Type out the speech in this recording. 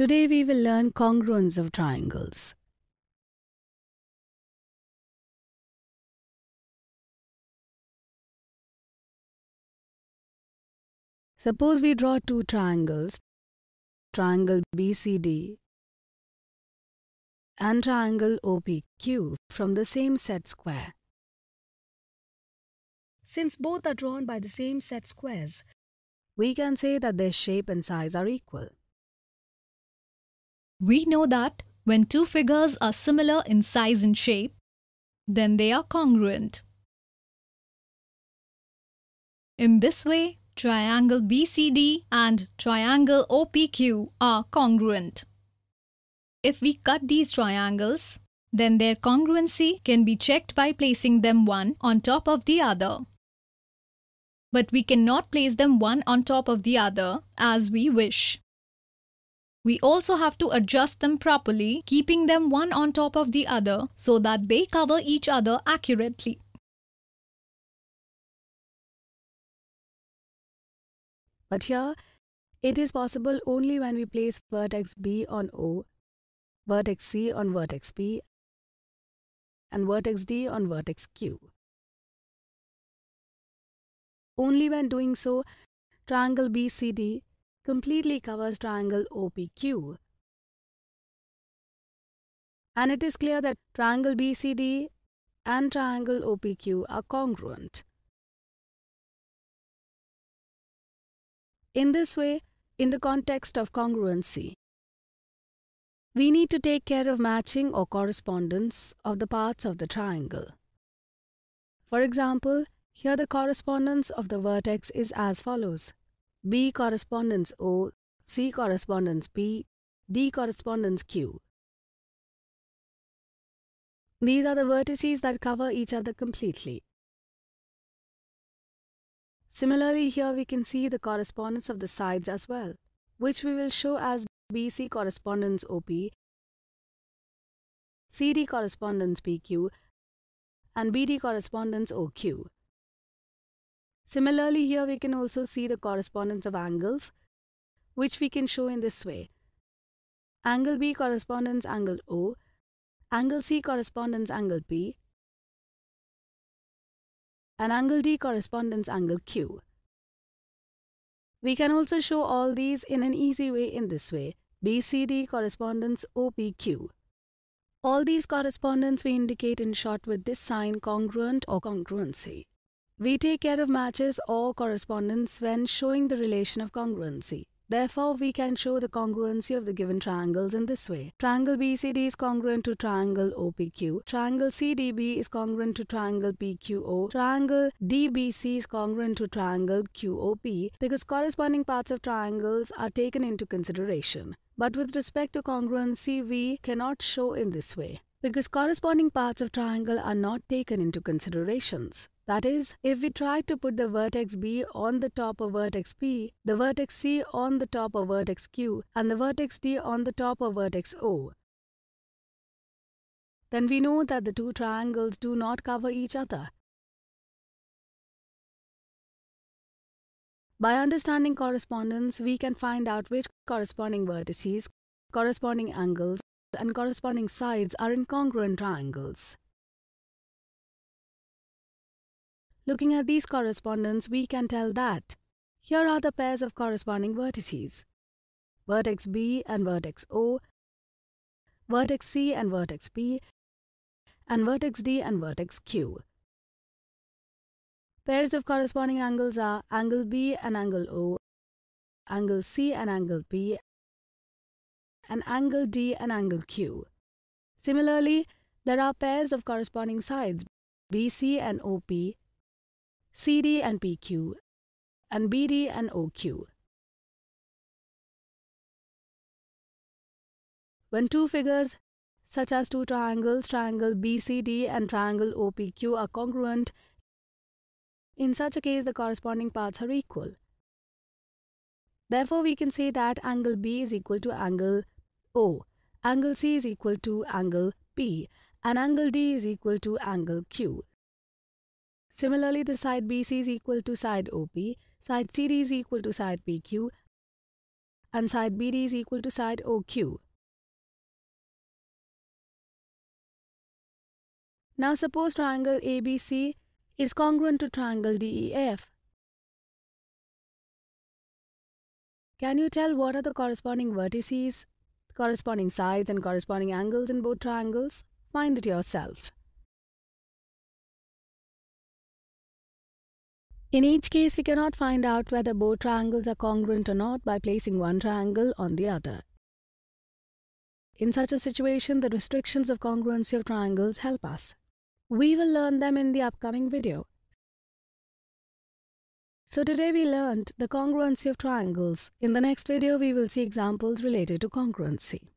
Today we will learn congruence of triangles. Suppose we draw two triangles, triangle BCD and triangle OPQ from the same set square. Since both are drawn by the same set squares, we can say that their shape and size are equal. We know that when two figures are similar in size and shape, then they are congruent. In this way, triangle BCD and triangle OPQ are congruent. If we cut these triangles, then their congruency can be checked by placing them one on top of the other. But we cannot place them one on top of the other as we wish. We also have to adjust them properly, keeping them one on top of the other so that they cover each other accurately. But here, it is possible only when we place vertex B on O, vertex C on vertex P, and vertex D on vertex Q. Only when doing so, triangle BCD completely covers triangle OPQ. And it is clear that triangle BCD and triangle OPQ are congruent. In this way, in the context of congruency, we need to take care of matching or correspondence of the parts of the triangle. For example, here the correspondence of the vertex is as follows. B correspondence O, C correspondence P, D correspondence Q. These are the vertices that cover each other completely. Similarly here we can see the correspondence of the sides as well, which we will show as BC correspondence OP, CD correspondence PQ, and BD correspondence OQ. Similarly, here we can also see the correspondence of angles, which we can show in this way. Angle B corresponds angle O, angle C corresponds angle P, and angle D corresponds angle Q. We can also show all these in an easy way in this way, BCD corresponds OPQ. All these correspondence we indicate in short with this sign congruent or congruency. We take care of matches or correspondence when showing the relation of congruency. Therefore, we can show the congruency of the given triangles in this way. Triangle BCD is congruent to triangle OPQ. Triangle CDB is congruent to triangle PQO. Triangle DBC is congruent to triangle QOP because corresponding parts of triangles are taken into consideration. But with respect to congruency, we cannot show in this way because corresponding parts of triangle are not taken into considerations. That is, if we try to put the vertex B on the top of vertex P, the vertex C on the top of vertex Q, and the vertex D on the top of vertex O, then we know that the two triangles do not cover each other. By understanding correspondence, we can find out which corresponding vertices, corresponding angles, and corresponding sides are in congruent triangles. Looking at these correspondences, we can tell that here are the pairs of corresponding vertices. Vertex B and vertex O, vertex C and vertex P, and vertex D and vertex Q. Pairs of corresponding angles are angle B and angle O, angle C and angle P, and angle D and angle Q. Similarly, there are pairs of corresponding sides BC and OP CD and PQ, and BD and OQ. When two figures, such as two triangles, triangle BCD and triangle OPQ, are congruent, in such a case the corresponding parts are equal. Therefore, we can say that angle B is equal to angle O, angle C is equal to angle P, and angle D is equal to angle Q. Similarly, the side BC is equal to side OP, side CD is equal to side PQ, and side BD is equal to side OQ. Now suppose triangle ABC is congruent to triangle DEF. Can you tell what are the corresponding vertices, corresponding sides and corresponding angles in both triangles? Find it yourself. In each case, we cannot find out whether both triangles are congruent or not by placing one triangle on the other. In such a situation, the restrictions of congruency of triangles help us. We will learn them in the upcoming video. So today we learned the congruency of triangles. In the next video, we will see examples related to congruency.